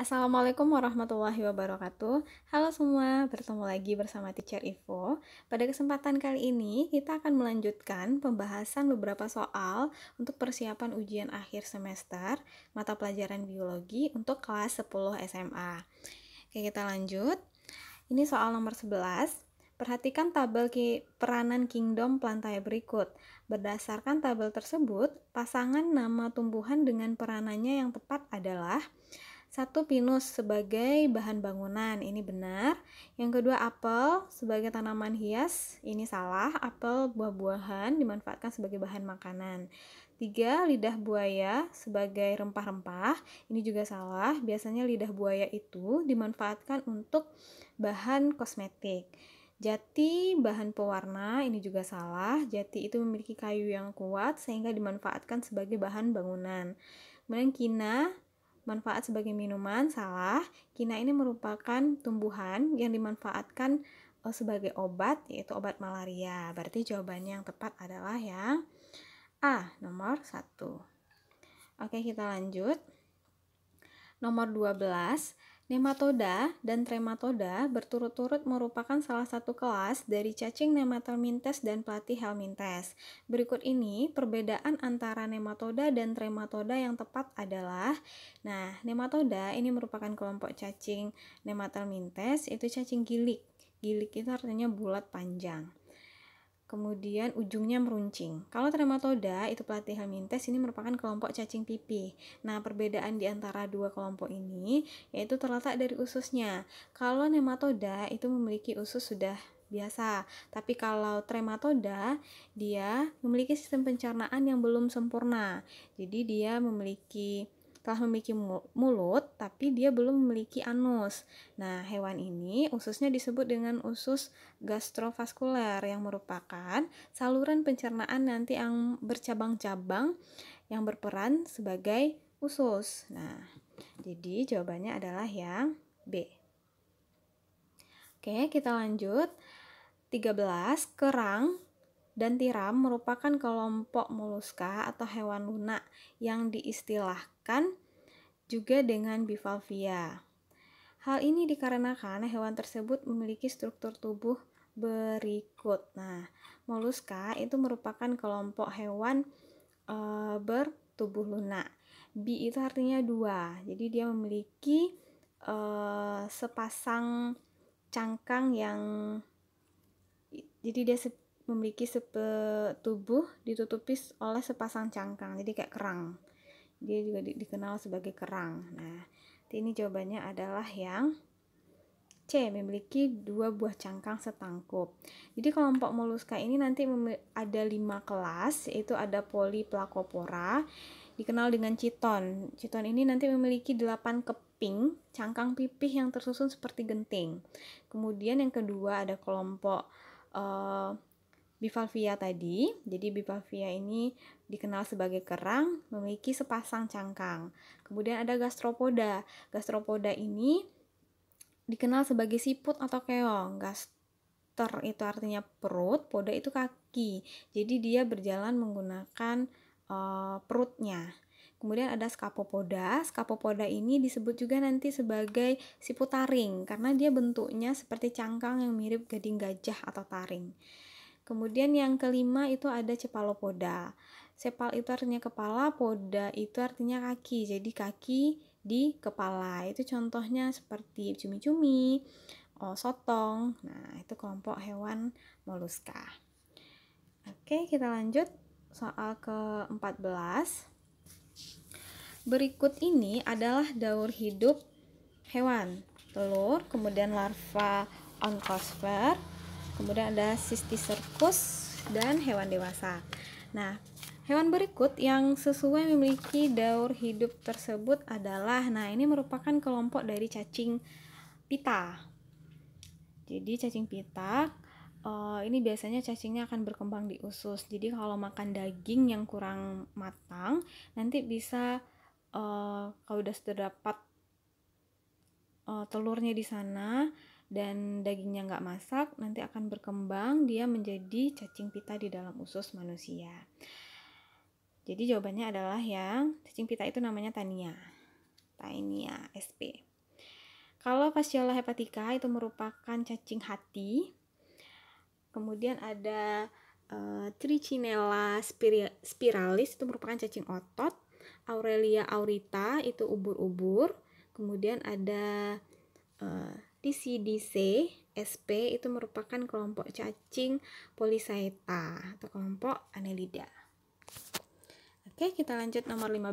Assalamualaikum warahmatullahi wabarakatuh Halo semua, bertemu lagi bersama Teacher Ivo Pada kesempatan kali ini, kita akan melanjutkan pembahasan beberapa soal Untuk persiapan ujian akhir semester Mata pelajaran biologi untuk kelas 10 SMA Oke, kita lanjut Ini soal nomor 11 Perhatikan tabel ki peranan kingdom plantae berikut. Berdasarkan tabel tersebut, pasangan nama tumbuhan dengan peranannya yang tepat adalah satu pinus sebagai bahan bangunan, ini benar. Yang kedua apel sebagai tanaman hias, ini salah. Apel buah-buahan dimanfaatkan sebagai bahan makanan. Tiga, lidah buaya sebagai rempah-rempah. Ini juga salah. Biasanya lidah buaya itu dimanfaatkan untuk bahan kosmetik. Jati bahan pewarna ini juga salah. Jati itu memiliki kayu yang kuat sehingga dimanfaatkan sebagai bahan bangunan. Kemudian kina manfaat sebagai minuman salah. Kina ini merupakan tumbuhan yang dimanfaatkan eh, sebagai obat yaitu obat malaria. Berarti jawabannya yang tepat adalah yang A, nomor 1. Oke, kita lanjut. Nomor 12, Nematoda dan Trematoda berturut-turut merupakan salah satu kelas dari cacing nematelmintes dan platih helmintes. Berikut ini perbedaan antara nematoda dan trematoda yang tepat adalah Nah, nematoda ini merupakan kelompok cacing nematelmintes, itu cacing gilik. Gilik itu artinya bulat panjang kemudian ujungnya meruncing. Kalau trematoda itu pelatih mintes ini merupakan kelompok cacing pipi. Nah, perbedaan di antara dua kelompok ini yaitu terletak dari ususnya. Kalau nematoda itu memiliki usus sudah biasa, tapi kalau trematoda dia memiliki sistem pencernaan yang belum sempurna. Jadi dia memiliki telah memiliki mulut tapi dia belum memiliki anus. Nah, hewan ini ususnya disebut dengan usus gastrovaskuler yang merupakan saluran pencernaan nanti yang bercabang-cabang yang berperan sebagai usus. Nah, jadi jawabannya adalah yang B. Oke, kita lanjut. 13 kerang dan tiram merupakan kelompok moluska atau hewan lunak yang diistilahkan juga dengan bivalvia. Hal ini dikarenakan hewan tersebut memiliki struktur tubuh berikut. Nah, moluska itu merupakan kelompok hewan e, bertubuh lunak. Bi itu artinya dua. Jadi dia memiliki e, sepasang cangkang yang jadi dia memiliki sepe, tubuh ditutupi oleh sepasang cangkang. Jadi kayak kerang dia juga di, dikenal sebagai kerang. Nah, ini jawabannya adalah yang C memiliki dua buah cangkang setangkup. Jadi kelompok moluska ini nanti ada lima kelas, yaitu ada poliplakopora, dikenal dengan citon. Citon ini nanti memiliki delapan keping cangkang pipih yang tersusun seperti genting. Kemudian yang kedua ada kelompok uh, bivalvia tadi. Jadi bivalvia ini dikenal sebagai kerang, memiliki sepasang cangkang. Kemudian ada gastropoda. Gastropoda ini dikenal sebagai siput atau keong. Gaster itu artinya perut, poda itu kaki. Jadi dia berjalan menggunakan uh, perutnya. Kemudian ada skapopoda. Skapopoda ini disebut juga nanti sebagai siput taring karena dia bentuknya seperti cangkang yang mirip gading gajah atau taring. Kemudian yang kelima itu ada cepalopoda. Sepal itu artinya kepala, poda itu artinya kaki. Jadi kaki di kepala. Itu contohnya seperti cumi-cumi, oh, sotong. Nah, itu kelompok hewan moluska. Oke, kita lanjut soal ke-14. Berikut ini adalah daur hidup hewan, telur, kemudian larva onkosfer, kemudian ada cisticercus dan hewan dewasa nah hewan berikut yang sesuai memiliki daur hidup tersebut adalah nah ini merupakan kelompok dari cacing pita jadi cacing pita eh, ini biasanya cacingnya akan berkembang di usus. Jadi kalau makan daging yang kurang matang, nanti bisa eh, kalau sudah terdapat eh, telurnya di sana, dan dagingnya nggak masak, nanti akan berkembang dia menjadi cacing pita di dalam usus manusia. Jadi jawabannya adalah yang cacing pita itu namanya tania. Tania SP. Kalau fasciola hepatica itu merupakan cacing hati. Kemudian ada uh, eh, trichinella spiralis itu merupakan cacing otot. Aurelia aurita itu ubur-ubur. Kemudian ada uh, di CDC, SP itu merupakan kelompok cacing polisaita atau kelompok Anelida. Oke, kita lanjut nomor 15.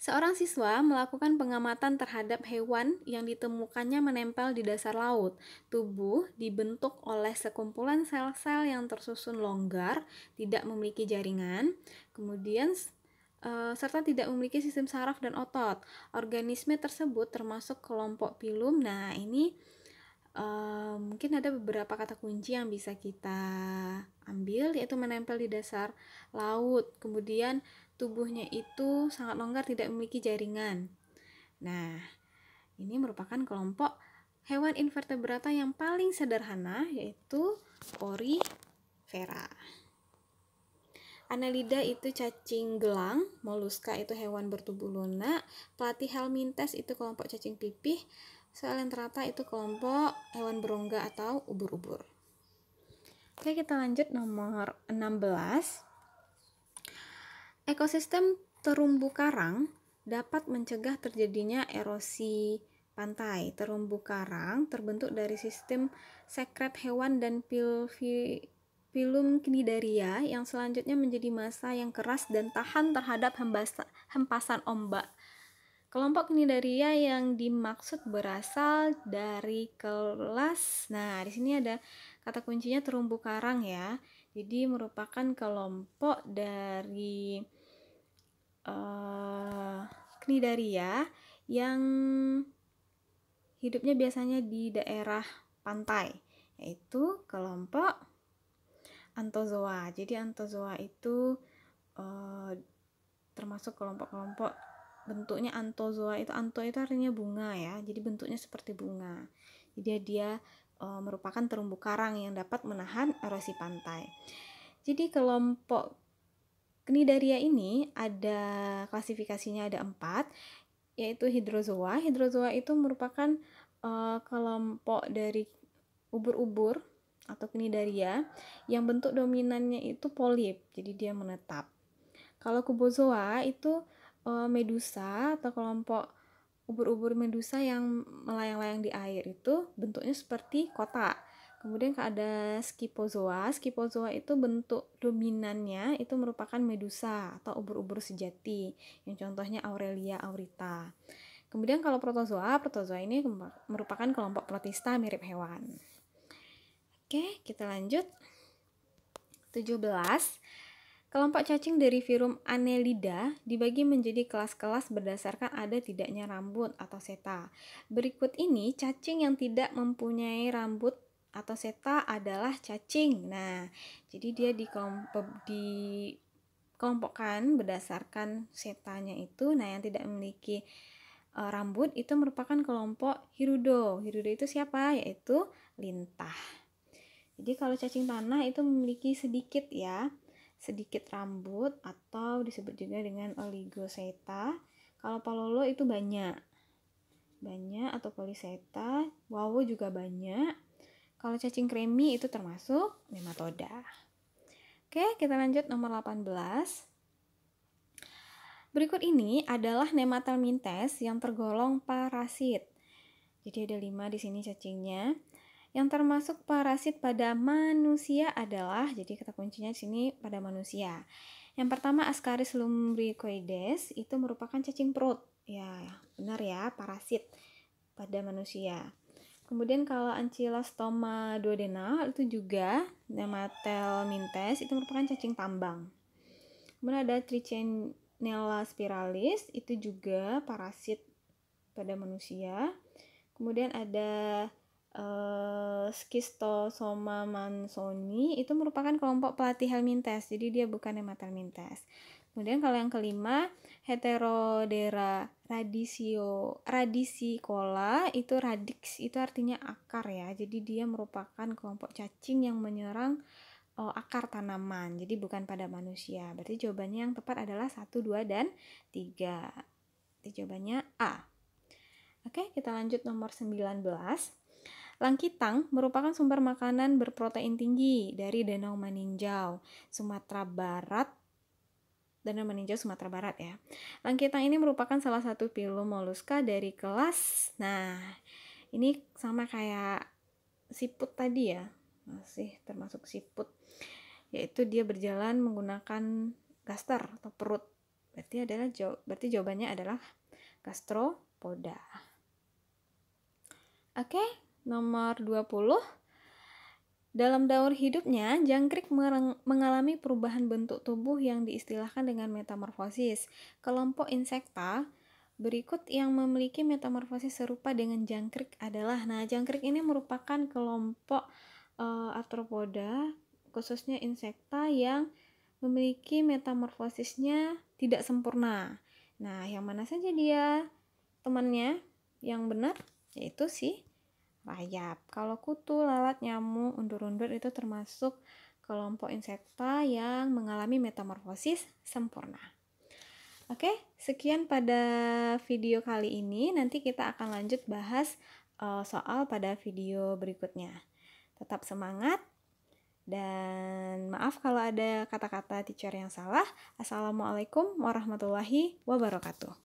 Seorang siswa melakukan pengamatan terhadap hewan yang ditemukannya menempel di dasar laut. Tubuh dibentuk oleh sekumpulan sel-sel yang tersusun longgar, tidak memiliki jaringan. Kemudian Eh, serta tidak memiliki sistem saraf dan otot. Organisme tersebut termasuk kelompok pilum. Nah, ini uh, mungkin ada beberapa kata kunci yang bisa kita ambil yaitu menempel di dasar laut. Kemudian tubuhnya itu sangat longgar tidak memiliki jaringan. Nah, ini merupakan kelompok hewan invertebrata yang paling sederhana yaitu Porifera. Analida itu cacing gelang, moluska itu hewan bertubuh lunak, pelatih Platyhelminthes itu kelompok cacing pipih, Selentrata itu kelompok hewan berongga atau ubur-ubur. Oke, kita lanjut nomor 16. Ekosistem terumbu karang dapat mencegah terjadinya erosi pantai. Terumbu karang terbentuk dari sistem sekret hewan dan pilvi film Knidaria yang selanjutnya menjadi masa yang keras dan tahan terhadap hembasa, hempasan ombak. Kelompok Knidaria yang dimaksud berasal dari kelas. Nah, di sini ada kata kuncinya terumbu karang ya. Jadi merupakan kelompok dari uh, Knidaria yang hidupnya biasanya di daerah pantai, yaitu kelompok antozoa. Jadi antozoa itu uh, termasuk kelompok-kelompok bentuknya antozoa itu anto itu artinya bunga ya. Jadi bentuknya seperti bunga. Jadi dia uh, merupakan terumbu karang yang dapat menahan erosi pantai. Jadi kelompok Cnidaria ini ada klasifikasinya ada empat, yaitu hidrozoa. Hidrozoa itu merupakan uh, kelompok dari ubur-ubur atau cnidaria yang bentuk dominannya itu polip, jadi dia menetap. Kalau kubozoa itu e, medusa atau kelompok ubur-ubur medusa yang melayang-layang di air itu bentuknya seperti kotak. Kemudian ada skipozoa. Skipozoa itu bentuk dominannya itu merupakan medusa atau ubur-ubur sejati yang contohnya Aurelia aurita. Kemudian kalau protozoa, protozoa ini merupakan kelompok protista mirip hewan. Oke, kita lanjut. 17. Kelompok cacing dari Virum Anelida dibagi menjadi kelas-kelas berdasarkan ada tidaknya rambut atau seta. Berikut ini cacing yang tidak mempunyai rambut atau seta adalah cacing. Nah, jadi dia di dikelompok di kelompokkan berdasarkan setanya itu. Nah, yang tidak memiliki e, rambut itu merupakan kelompok hirudo. Hirudo itu siapa? Yaitu lintah. Jadi kalau cacing tanah itu memiliki sedikit ya, sedikit rambut atau disebut juga dengan oligoseta. Kalau palolo itu banyak. Banyak atau poliseta, wawo juga banyak. Kalau cacing kremi itu termasuk nematoda. Oke, kita lanjut nomor 18. Berikut ini adalah nematelmintes yang tergolong parasit. Jadi ada 5 di sini cacingnya yang termasuk parasit pada manusia adalah jadi kata kuncinya di sini pada manusia. Yang pertama Ascaris lumbricoides itu merupakan cacing perut. Ya, benar ya, parasit pada manusia. Kemudian kalau Ancylostoma duodena itu juga nematelmintes itu merupakan cacing tambang. Kemudian ada Trichinella spiralis itu juga parasit pada manusia. Kemudian ada uh, eh, skistosoma mansoni itu merupakan kelompok pelatih helminthes, jadi dia bukan hematelmintes Kemudian kalau yang kelima, heterodera radisio radisicola itu radix itu artinya akar ya. Jadi dia merupakan kelompok cacing yang menyerang Oh, akar tanaman. Jadi bukan pada manusia. Berarti jawabannya yang tepat adalah 1, 2 dan 3. Jadi jawabannya A. Oke, kita lanjut nomor 19. Langkitang merupakan sumber makanan berprotein tinggi dari Danau Maninjau, Sumatera Barat Danau Maninjau, Sumatera Barat ya. Langkitang ini merupakan salah satu pilu moluska dari kelas. Nah, ini sama kayak siput tadi ya. Masih termasuk siput. Yaitu dia berjalan menggunakan gaster atau perut. Berarti adalah berarti jawabannya adalah gastropoda. Oke, okay? Nomor 20. Dalam daur hidupnya, jangkrik mengalami perubahan bentuk tubuh yang diistilahkan dengan metamorfosis. Kelompok insekta berikut yang memiliki metamorfosis serupa dengan jangkrik adalah nah jangkrik ini merupakan kelompok uh, eh, arthropoda khususnya insekta yang memiliki metamorfosisnya tidak sempurna. Nah, yang mana saja dia temannya yang benar yaitu si rayap. Kalau kutu, lalat, nyamuk, undur-undur itu termasuk kelompok insekta yang mengalami metamorfosis sempurna. Oke, sekian pada video kali ini. Nanti kita akan lanjut bahas uh, soal pada video berikutnya. Tetap semangat dan maaf kalau ada kata-kata teacher yang salah. Assalamualaikum warahmatullahi wabarakatuh.